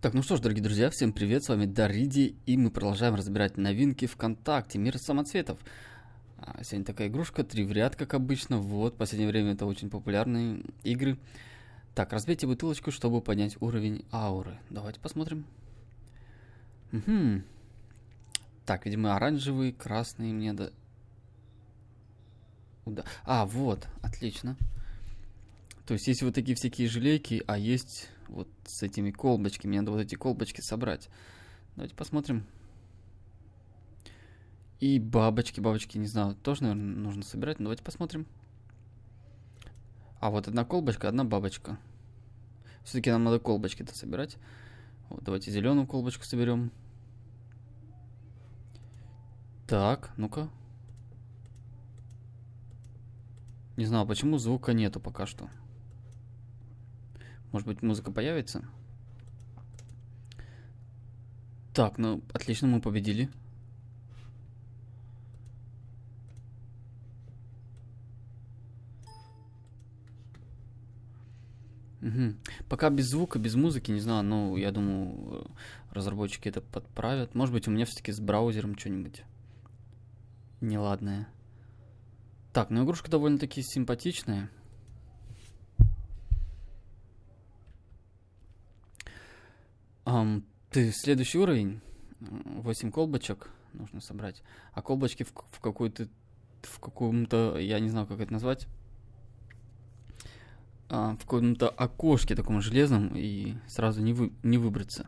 Так, ну что ж, дорогие друзья, всем привет, с вами Дариди, и мы продолжаем разбирать новинки ВКонтакте, мир самоцветов. А, сегодня такая игрушка, три в ряд, как обычно, вот, в последнее время это очень популярные игры. Так, разбейте бутылочку, чтобы поднять уровень ауры. Давайте посмотрим. Угу. Так, видимо, оранжевый, красный мне да. Уда... А, вот, отлично. То есть есть вот такие всякие желейки, а есть вот с этими колбочками. Мне надо вот эти колбочки собрать. Давайте посмотрим. И бабочки, бабочки, не знаю, тоже, наверное, нужно собирать. давайте посмотрим. А вот одна колбочка, одна бабочка. Все-таки нам надо колбочки-то собирать. Вот, давайте зеленую колбочку соберем. Так, ну-ка. Не знаю, почему звука нету пока что. Может быть, музыка появится? Так, ну, отлично, мы победили. Угу. Пока без звука, без музыки, не знаю, но я думаю, э, разработчики это подправят. Может быть, у меня все-таки с браузером что-нибудь неладное. Так, ну игрушка довольно-таки симпатичная. Um, ты следующий уровень, Восемь колбочек нужно собрать, а колбочки в, в какую-то, в каком-то, я не знаю, как это назвать, а, в каком-то окошке таком железном и сразу не, вы, не выбраться.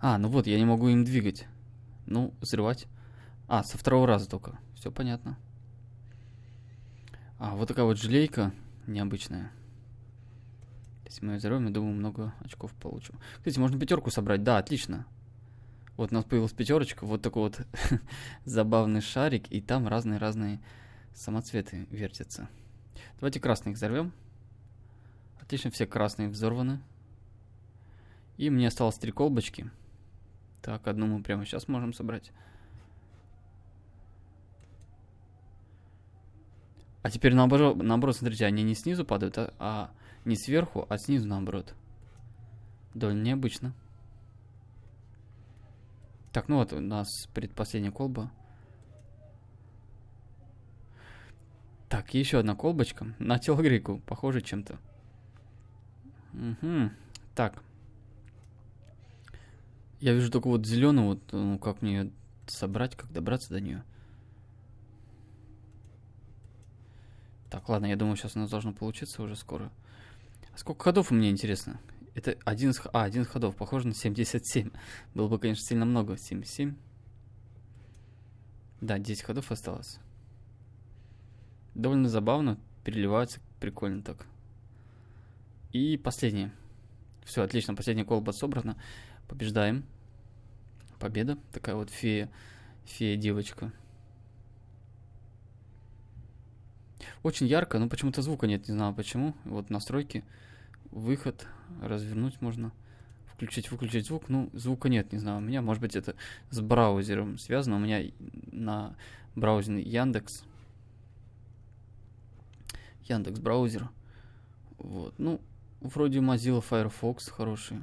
А, ну вот, я не могу им двигать. Ну, взрывать. А, со второго раза только. Все понятно. А, вот такая вот желейка необычная. С моим здоровьем, я думаю, много очков получу. Кстати, можно пятерку собрать, да, отлично. Вот у нас появилась пятерочка, вот такой вот забавный шарик, и там разные-разные самоцветы вертятся. Давайте красных взорвем. Отлично, все красные взорваны. И мне осталось три колбочки. Так, одну мы прямо сейчас можем собрать. А теперь наоборот, наоборот смотрите, они не снизу падают, а, а не сверху, а снизу наоборот. Довольно необычно. Так, ну вот у нас предпоследняя колба. Так, еще одна колбочка. На тело похоже чем-то. Угу. Так. Я вижу только вот зеленую, вот, ну как мне собрать, как добраться до нее. Так, ладно, я думаю, сейчас у нас должно получиться уже скоро. Сколько ходов у меня интересно? Это один 11, а, 11 ходов, похоже на 77. Было бы, конечно, сильно много. 77. Да, 10 ходов осталось. Довольно забавно, переливаются прикольно так. И последнее. Все, отлично, последняя колба собрана. Побеждаем. Победа. Такая вот фея, фея-девочка. фея девочка Очень ярко, но почему-то звука нет, не знаю почему. Вот настройки, выход, развернуть можно. Включить, выключить звук. Ну, звука нет, не знаю. У меня, может быть, это с браузером связано. У меня на браузере Яндекс. Яндекс браузер. Вот, ну, вроде Mozilla Firefox хороший.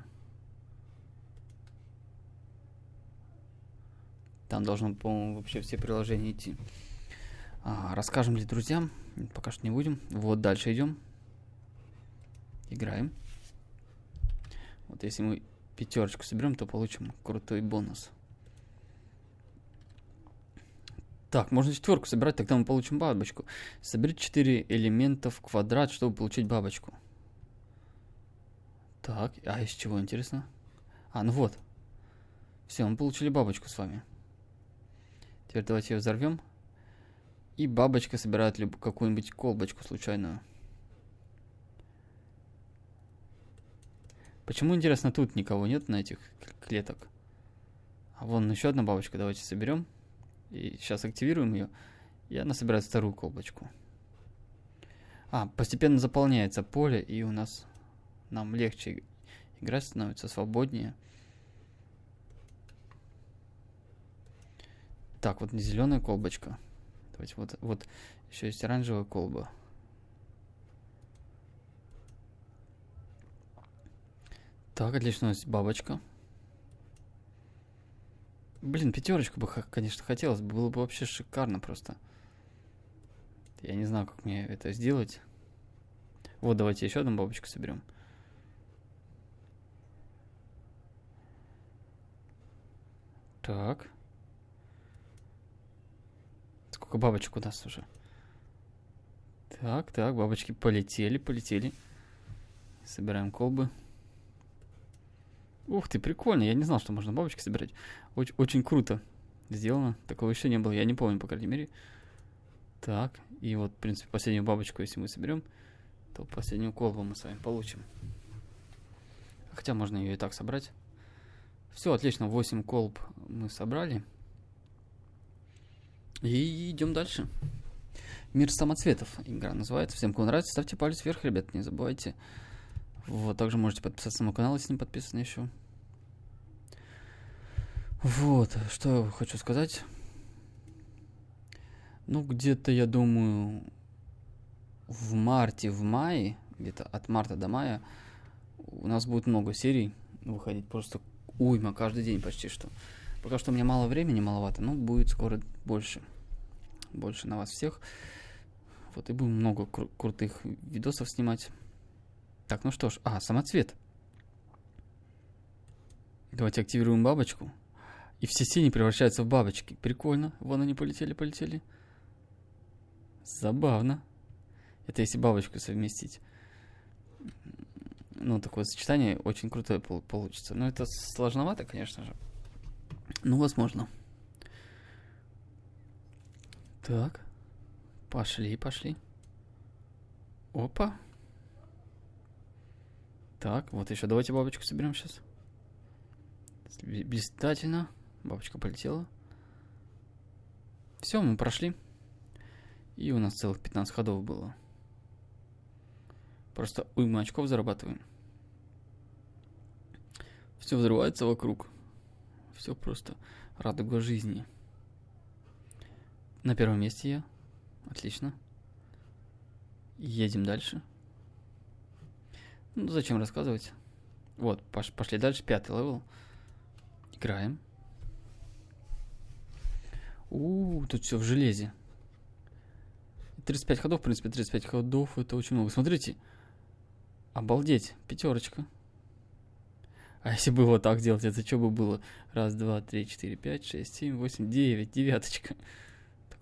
Там должно, по-моему, вообще все приложения идти. А, расскажем ли друзьям? Пока что не будем. Вот, дальше идем. Играем. Вот если мы пятерочку соберем, то получим крутой бонус. Так, можно четверку собирать, тогда мы получим бабочку. Соберите 4 элемента в квадрат, чтобы получить бабочку. Так, а из чего интересно? А, ну вот. Все, мы получили бабочку с вами. Теперь давайте ее взорвем. И бабочка собирает какую-нибудь колбочку случайную. Почему, интересно, тут никого нет на этих клеток? А вон еще одна бабочка, давайте соберем. И сейчас активируем ее. И она собирает вторую колбочку. А, постепенно заполняется поле, и у нас нам легче играть становится, свободнее. Так, вот не зеленая колбочка. Давайте вот, вот еще есть оранжевая колба. Так, отлично, у нас бабочка. Блин, пятерочку бы, конечно, хотелось Было бы вообще шикарно просто. Я не знаю, как мне это сделать. Вот, давайте еще одну бабочку соберем. Так. Сколько бабочку у нас уже? Так, так, бабочки полетели, полетели. Собираем колбы. Ух ты, прикольно. Я не знал, что можно бабочки собирать. Очень, очень круто сделано. Такого еще не было. Я не помню, по крайней мере. Так, и вот, в принципе, последнюю бабочку, если мы соберем, то последнюю колбу мы с вами получим. Хотя можно ее и так собрать. Все, отлично, 8 колб мы собрали. И идем дальше. Мир самоцветов игра называется. Всем, кому нравится, ставьте палец вверх, ребят, не забывайте. Вот, также можете подписаться на мой канал, если не подписаны еще. Вот, что я хочу сказать. Ну, где-то, я думаю, в марте, в мае, где-то от марта до мая, у нас будет много серий выходить, просто уйма, каждый день почти что. Пока что у меня мало времени, маловато, но будет скоро больше больше на вас всех. Вот, и будем много кру- крутых видосов снимать. Так, ну что ж, а, самоцвет. Давайте активируем бабочку. И все тени превращаются в бабочки. Прикольно. Вон они полетели, полетели. Забавно. Это если бабочку совместить. Ну, такое сочетание очень крутое получится. Но это сложновато, конечно же. Ну, возможно. Так. Пошли, пошли. Опа. Так, вот еще давайте бабочку соберем сейчас. Блистательно. Бабочка полетела. Все, мы прошли. И у нас целых 15 ходов было. Просто уйма очков зарабатываем. Все взрывается вокруг. Все просто радуга жизни. На первом месте я. Отлично. Едем дальше. Ну, зачем рассказывать? Вот, пош пошли дальше. Пятый левел. Играем. У, -у, -у тут все в железе. 35 ходов, в принципе, 35 ходов это очень много. Смотрите. Обалдеть, пятерочка. А если бы вот так делать, это что бы было? Раз, два, три, четыре, пять, шесть, семь, восемь, девять, девяточка.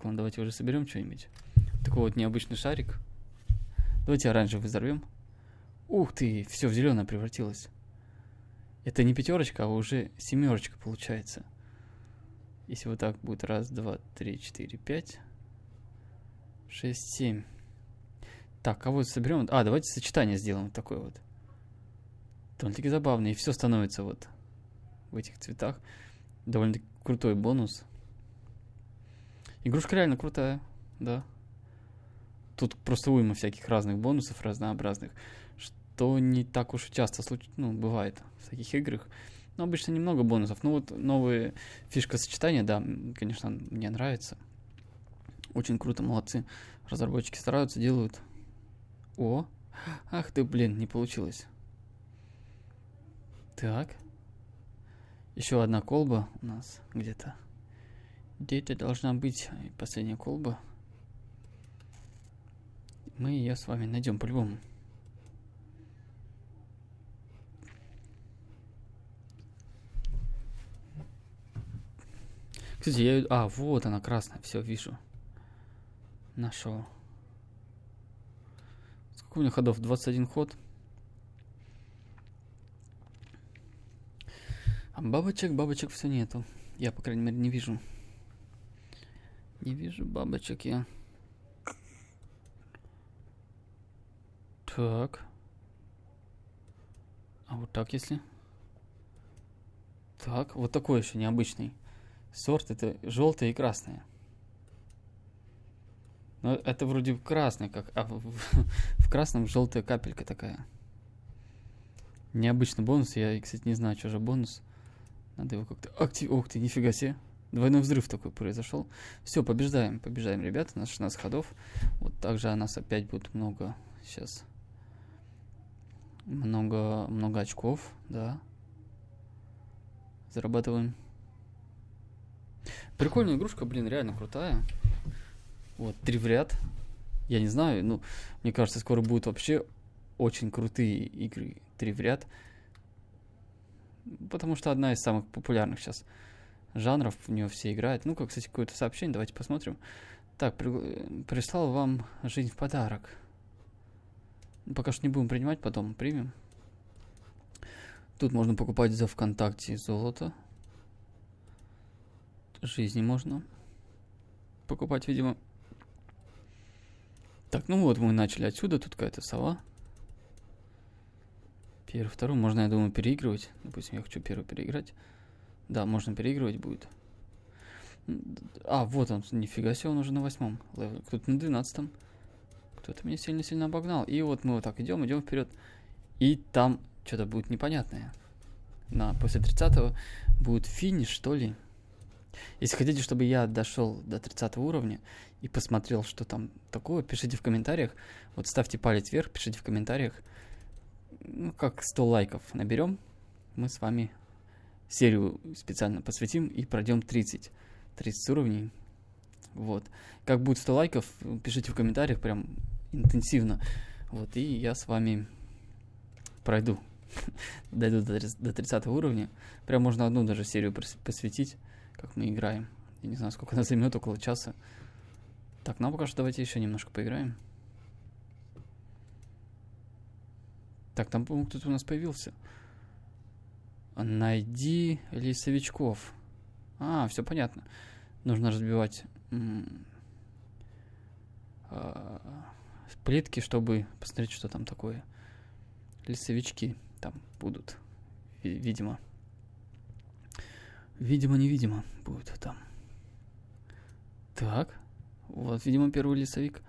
Так, ну, давайте уже соберем что-нибудь. Такой вот необычный шарик. Давайте оранжевый взорвем. Ух ты, все в зеленое превратилось. Это не пятерочка, а уже семерочка получается. Если вот так будет. Раз, два, три, четыре, пять. Шесть, семь. Так, кого а вот соберем? А, давайте сочетание сделаем вот такое вот. Довольно-таки забавно. И все становится вот в этих цветах. Довольно-таки крутой бонус. Игрушка реально крутая, да. Тут просто уйма всяких разных бонусов разнообразных, что не так уж и часто случ... ну, бывает в таких играх. Но обычно немного бонусов. Ну вот новые фишка сочетания, да, конечно, мне нравится. Очень круто, молодцы. Разработчики стараются, делают. О, ах ты, блин, не получилось. Так. Еще одна колба у нас где-то. Где-то должна быть последняя колба. Мы ее с вами найдем по-любому. Кстати, я... А, вот она красная, все, вижу. Нашел. Сколько у меня ходов? 21 ход. А бабочек, бабочек все нету. Я, по крайней мере, не вижу. Не вижу бабочек я. Так. А вот так если? Так, вот такой еще необычный сорт. Это желтые и красные. Но это вроде красный, как, а в, в красном желтая капелька такая. Необычный бонус. Я, кстати, не знаю, что же бонус. Надо его как-то активировать. Ох ты, нифига себе. Двойной взрыв такой произошел. Все, побеждаем, побеждаем, ребята, нас 16 ходов. Вот также о нас опять будет много сейчас. Много, много очков, да. Зарабатываем. Прикольная игрушка, блин, реально крутая. Вот, три в ряд. Я не знаю, ну, мне кажется, скоро будут вообще очень крутые игры три в ряд. Потому что одна из самых популярных сейчас жанров у нее все играют. Ну-ка, кстати, какое-то сообщение, давайте посмотрим. Так, при... прислал вам жизнь в подарок. Пока что не будем принимать, потом примем. Тут можно покупать за ВКонтакте золото. Жизни можно покупать, видимо. Так, ну вот мы начали отсюда. Тут какая-то сова. первый второй можно, я думаю, переигрывать. Допустим, я хочу первый переиграть. Да, можно переигрывать будет. А, вот он, нифига себе, он уже на восьмом левеле. Кто-то на двенадцатом. Кто-то меня сильно-сильно обогнал. И вот мы вот так идем, идем вперед. И там что-то будет непонятное. На, после 30 будет финиш, что ли. Если хотите, чтобы я дошел до 30 уровня и посмотрел, что там такое, пишите в комментариях. Вот ставьте палец вверх, пишите в комментариях. Ну, как 100 лайков наберем, мы с вами серию специально посвятим и пройдем 30, 30 уровней. Вот. Как будет 100 лайков, пишите в комментариях прям интенсивно. Вот, и я с вами пройду. Дойду до 30 уровня. Прям можно одну даже серию посвятить, как мы играем. Я не знаю, сколько она займет, около часа. Так, нам ну пока что давайте еще немножко поиграем. Так, там, по-моему, кто-то у нас появился. Найди лесовичков. А, все понятно. Нужно разбивать а, плитки, чтобы посмотреть, что там такое. Лесовички там будут, видимо. Видимо-невидимо будет там. Так, вот, видимо, первый лесовик.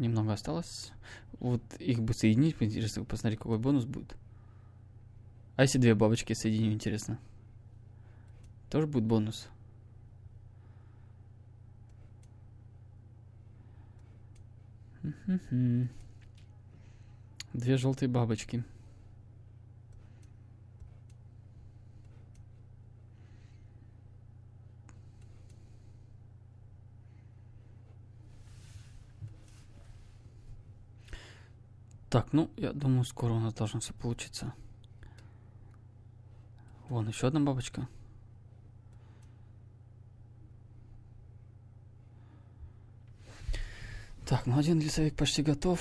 Немного осталось. Вот их бы соединить, поинтересно, посмотри, какой бонус будет. А если две бабочки соединю, интересно? Тоже будет бонус? Две желтые бабочки. Так, ну, я думаю, скоро у нас должно все получиться. Вон еще одна бабочка. Так, ну один лесовик почти готов.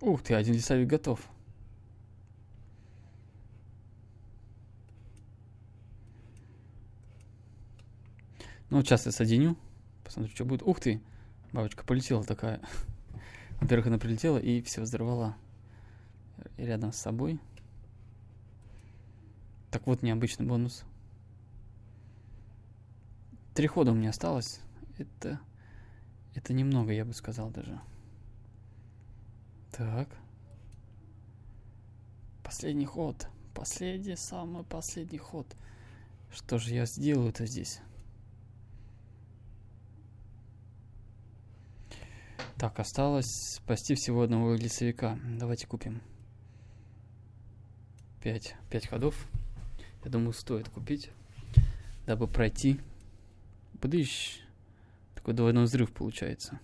Ух ты, один лесовик готов. Ну, сейчас я соединю, посмотрю, что будет. Ух ты, бабочка полетела такая. Во-первых, она прилетела и все взорвала рядом с собой. Так вот, необычный бонус. Три хода у меня осталось. Это, это немного, я бы сказал даже. Так. Последний ход. Последний, самый последний ход. Что же я сделаю-то здесь? Так, осталось спасти всего одного лесовика. Давайте купим. 5, 5 ходов. Я думаю, стоит купить, дабы пройти. Бдыщ. Такой двойной взрыв получается.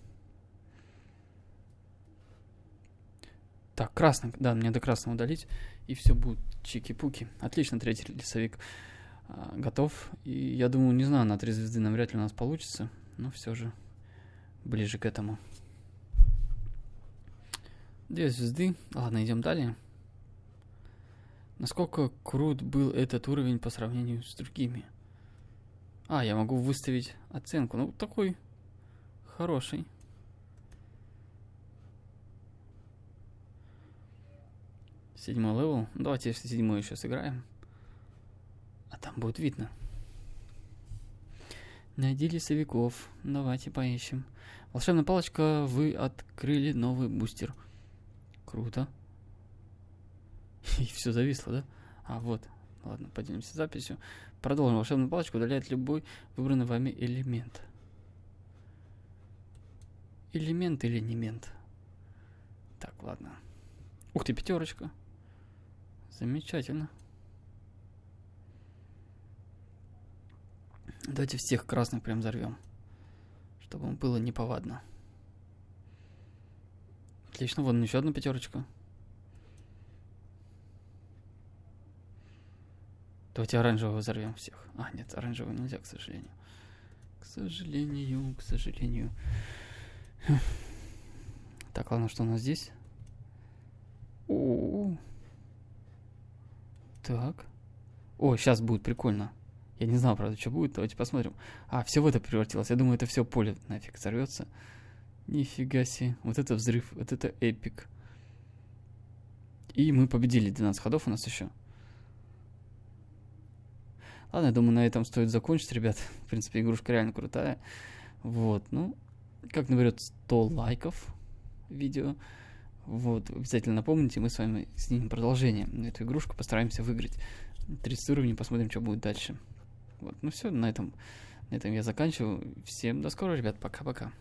Так, красный. Да, мне до красного удалить. И все будет чики-пуки. Отлично, третий лесовик а, готов. И я думаю, не знаю, на три звезды навряд ли у нас получится. Но все же ближе к этому. Две звезды. Ладно, идем далее. Насколько крут был этот уровень по сравнению с другими? А, я могу выставить оценку. Ну, такой хороший. Седьмой левел. Давайте если седьмой еще сыграем. А там будет видно. Найди лесовиков. Давайте поищем. Волшебная палочка, вы открыли новый бустер. Круто. И все зависло, да? А, вот. Ладно, поделимся записью. Продолжим. Волшебную палочку удаляет любой выбранный вами элемент. Элемент или не мент? Так, ладно. Ух ты, пятерочка. Замечательно. Давайте всех красных прям взорвем, чтобы было неповадно. повадно. Отлично, вон еще одну пятерочку. Давайте оранжевого взорвем всех. А, нет, оранжевого нельзя, к сожалению. К сожалению, к сожалению. Так, ладно, что у нас здесь? О, -о, -о. Так. О, сейчас будет прикольно. Я не знал, правда, что будет. Давайте посмотрим. А, все в это превратилось. Я думаю, это все поле нафиг сорвется. Нифига себе. Вот это взрыв. Вот это эпик. И мы победили. 12 ходов у нас еще. Ладно, я думаю, на этом стоит закончить, ребят. В принципе, игрушка реально крутая. Вот, ну, как наберет 100 лайков видео, вот, обязательно напомните, мы с вами снимем продолжение. Эту игрушку постараемся выиграть. 30 уровней, посмотрим, что будет дальше. Вот, ну все, на этом, на этом я заканчиваю. Всем до скорого, ребят, пока-пока.